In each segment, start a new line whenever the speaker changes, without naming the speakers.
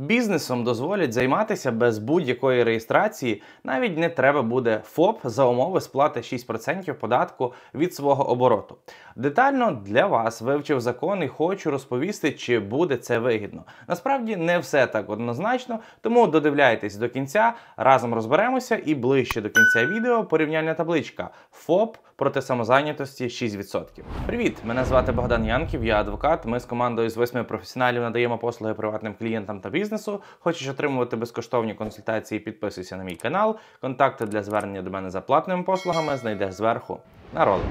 Бізнесом дозволять займатися без будь-якої реєстрації, навіть не треба буде ФОП за умови сплати 6% податку від свого обороту. Детально для вас вивчив закон і хочу розповісти, чи буде це вигідно. Насправді не все так однозначно, тому додивляйтесь до кінця, разом розберемося і ближче до кінця відео порівняльна табличка ФОП проти самозайнятості 6%. Привіт! Мене звати Богдан Янків, я адвокат. Ми з командою з восьми професіоналів надаємо послуги приватним клієнтам та бізнесу бізнесу. Хочеш отримувати безкоштовні консультації? Підписуйся на мій канал. Контакти для звернення до мене за платними послугами знайдеш зверху на ролику.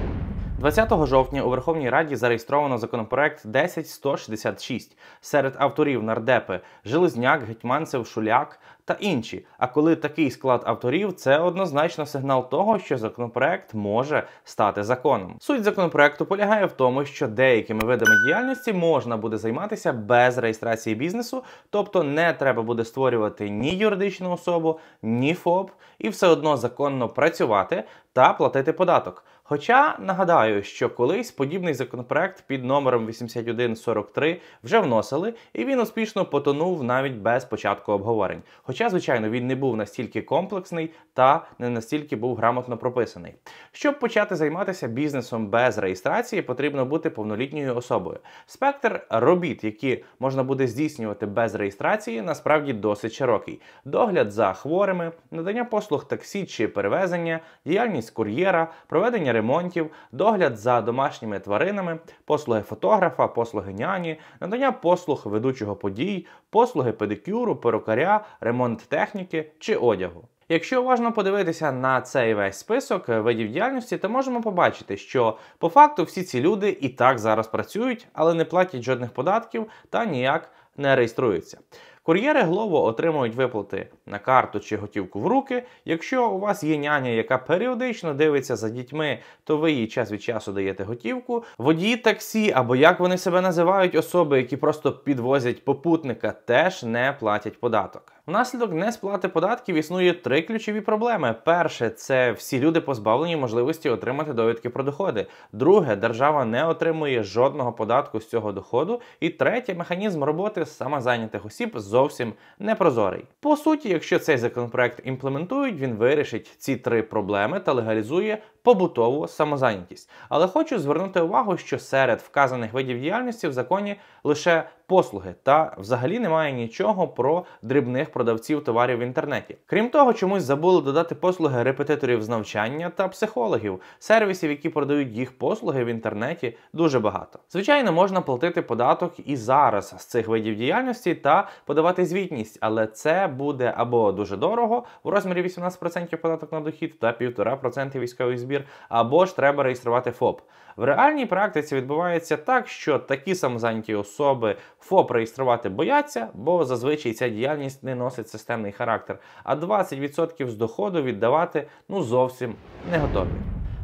20 жовтня у Верховній Раді зареєстровано законопроект 10166 серед авторів нардепи Железняк, Гетьманцев, Шуляк та інші. А коли такий склад авторів, це однозначно сигнал того, що законопроект може стати законом. Суть законопроекту полягає в тому, що деякими видами діяльності можна буде займатися без реєстрації бізнесу, тобто не треба буде створювати ні юридичну особу, ні ФОП, і все одно законно працювати та платити податок. Хоча нагадаю, що колись подібний законопроект під номером 8143 вже вносили, і він успішно потонув навіть без початку обговорень. Хоча, звичайно, він не був настільки комплексний та не настільки був грамотно прописаний. Щоб почати займатися бізнесом без реєстрації, потрібно бути повнолітньою особою. Спектр робіт, які можна буде здійснювати без реєстрації, насправді досить широкий: догляд за хворими, надання послуг таксі чи перевезення, діяльність кур'єра, проведення ремонтів, догляд за домашніми тваринами, послуги фотографа, послуги няні, надання послуг ведучого подій, послуги педикюру, перукаря, ремонт техніки чи одягу. Якщо уважно подивитися на цей весь список видів діяльності, то можемо побачити, що по факту всі ці люди і так зараз працюють, але не платять жодних податків та ніяк не реєструються. Кур'єри Глово отримують виплати на карту чи готівку в руки. Якщо у вас є няня, яка періодично дивиться за дітьми, то ви їй час від часу даєте готівку. Водії таксі або як вони себе називають, особи, які просто підвозять попутника, теж не платять податок. Внаслідок несплати податків існує три ключові проблеми: перше це всі люди позбавлені можливості отримати довідки про доходи. Друге, держава не отримує жодного податку з цього доходу. І третє, механізм роботи самозайнятих осіб зовсім непрозорий. По суті, якщо цей законопроект імплементують, він вирішить ці три проблеми та легалізує. Побутову самозайнятість, але хочу звернути увагу, що серед вказаних видів діяльності в законі лише послуги та взагалі немає нічого про дрібних продавців товарів в інтернеті. Крім того, чомусь забули додати послуги репетиторів з навчання та психологів, сервісів, які продають їх послуги в інтернеті, дуже багато. Звичайно, можна платити податок і зараз з цих видів діяльності та подавати звітність, але це буде або дуже дорого в розмірі 18% податок на дохід та 1,5% військовий збір, або ж треба реєструвати ФОП. В реальній практиці відбувається так, що такі самозайняті особи. ФОП реєструвати бояться, бо зазвичай ця діяльність не носить системний характер. А 20% з доходу віддавати ну зовсім не готові.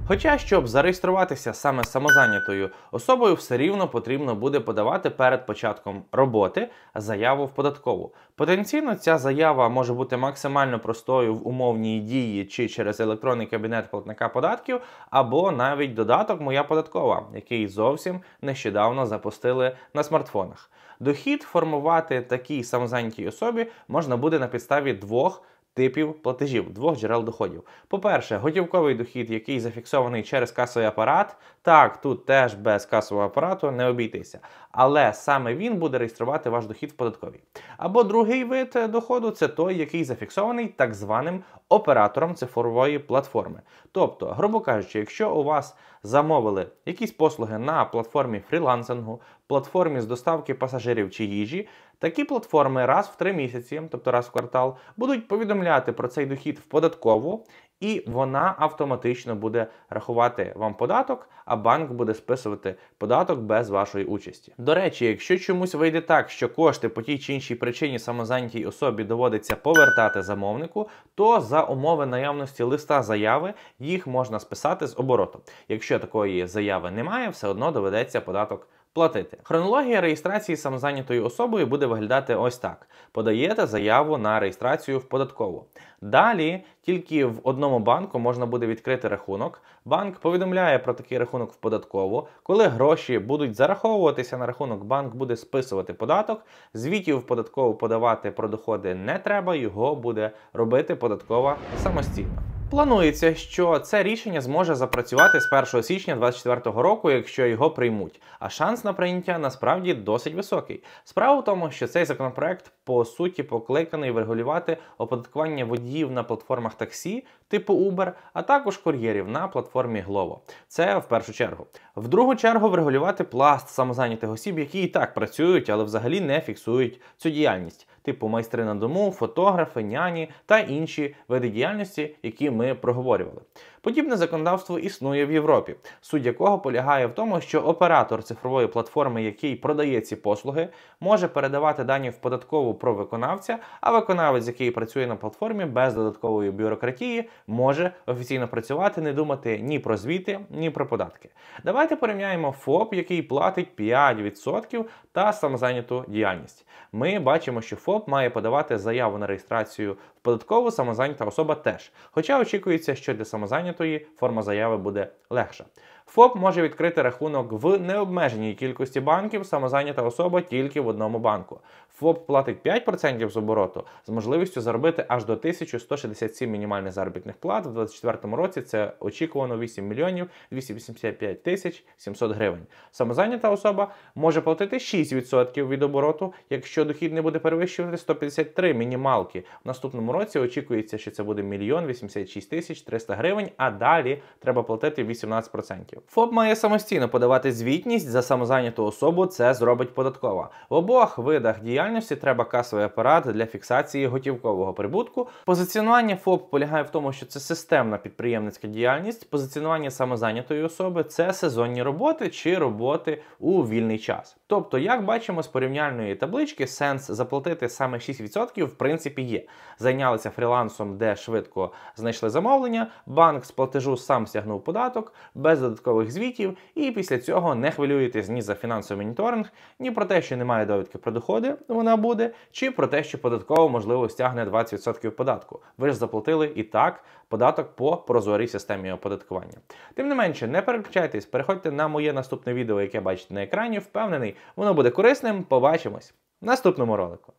Хоча, щоб зареєструватися саме самозайнятою особою, все рівно потрібно буде подавати перед початком роботи заяву в податкову. Потенційно ця заява може бути максимально простою в умовній дії чи через електронний кабінет платника податків, або навіть додаток Моя податкова, який зовсім нещодавно запустили на смартфонах. Дохід формувати такій самозайнятій особі можна буде на підставі двох типів платежів, двох джерел доходів. По-перше, готівковий дохід, який зафіксований через касовий апарат. Так, тут теж без касового апарату не обійтися але саме він буде реєструвати ваш дохід в податковій. Або другий вид е, доходу це той, який зафіксований так званим оператором цифрової платформи. Тобто, грубо кажучи, якщо у вас замовили якісь послуги на платформі фрілансингу, платформі з доставки пасажирів чи їжі, такі платформи раз в три місяці, тобто раз в квартал, будуть повідомляти про цей дохід в податкову і вона автоматично буде рахувати вам податок, а банк буде списувати податок без вашої участі. До речі, якщо чомусь вийде так, що кошти по тій чи іншій причині самозайнятій особі доводиться повертати замовнику, то за умови наявності листа заяви їх можна списати з обороту. Якщо такої заяви немає, все одно доведеться податок. Платити. Хронологія реєстрації самозайнятої особи буде виглядати ось так: подаєте заяву на реєстрацію в податкову. Далі тільки в одному банку можна буде відкрити рахунок. Банк повідомляє про такий рахунок в податкову. Коли гроші будуть зараховуватися на рахунок, банк буде списувати податок. Звітів в податкову подавати про доходи не треба, його буде робити податкова самостійно. Планується, що це рішення зможе запрацювати з 1 січня 2024 року, якщо його приймуть. А шанс на прийняття насправді досить високий. Справа в тому, що цей законопроект по суті покликаний врегулювати оподаткування водіїв на платформах таксі типу Uber, а також кур'єрів на платформі Glovo. Це в першу чергу. В другу чергу врегулювати пласт самозайнятих осіб, які і так працюють, але взагалі не фіксують цю діяльність типу майстри на дому, фотографи, няні та інші види діяльності, які ми проговорювали. Подібне законодавство існує в Європі, суть якого полягає в тому, що оператор цифрової платформи, який продає ці послуги, може передавати дані в податкову про виконавця, а виконавець, який працює на платформі без додаткової бюрократії, може офіційно працювати, не думати ні про звіти, ні про податки. Давайте порівняємо ФОП, який платить 5% та самозайняту діяльність. Ми бачимо, що ФОП має подавати заяву на реєстрацію в податкову самозайнята особа теж. Хоча очікується, що для самозайнятих прийнятої, форма заяви буде легша. ФОП може відкрити рахунок в необмеженій кількості банків, самозайнята особа тільки в одному банку. ФОП платить 5% з обороту з можливістю заробити аж до 1167 мінімальних заробітних плат. В 2024 році це очікувано 8 мільйонів 285 тисяч 700 гривень. Самозайнята особа може платити 6% від обороту, якщо дохід не буде перевищувати 153 мінімалки. В наступному році очікується, що це буде 1 мільйон 86 тисяч 300 гривень, а далі треба платити 18% років. ФОП має самостійно подавати звітність за самозайняту особу. Це зробить податкова. В обох видах діяльності треба касовий апарат для фіксації готівкового прибутку. Позиціонування ФОП полягає в тому, що це системна підприємницька діяльність, позиціонування самозайнятої особи це сезонні роботи чи роботи у вільний час. Тобто, як бачимо з порівняльної таблички, сенс заплатити саме 6% в принципі є. Зайнялися фрілансом, де швидко знайшли замовлення, банк з платежу сам стягнув податок, без додаткових звітів, і після цього не хвилюєтесь ні за фінансовий моніторинг, ні про те, що немає довідки про доходи, вона буде, чи про те, що податково можливо стягне 20% податку. Ви ж заплатили і так податок по прозорій системі оподаткування. Тим не менше, не переключайтесь, переходьте на моє наступне відео, яке бачите на екрані, впевнений. Воно буде корисним. Побачимось в наступному ролику.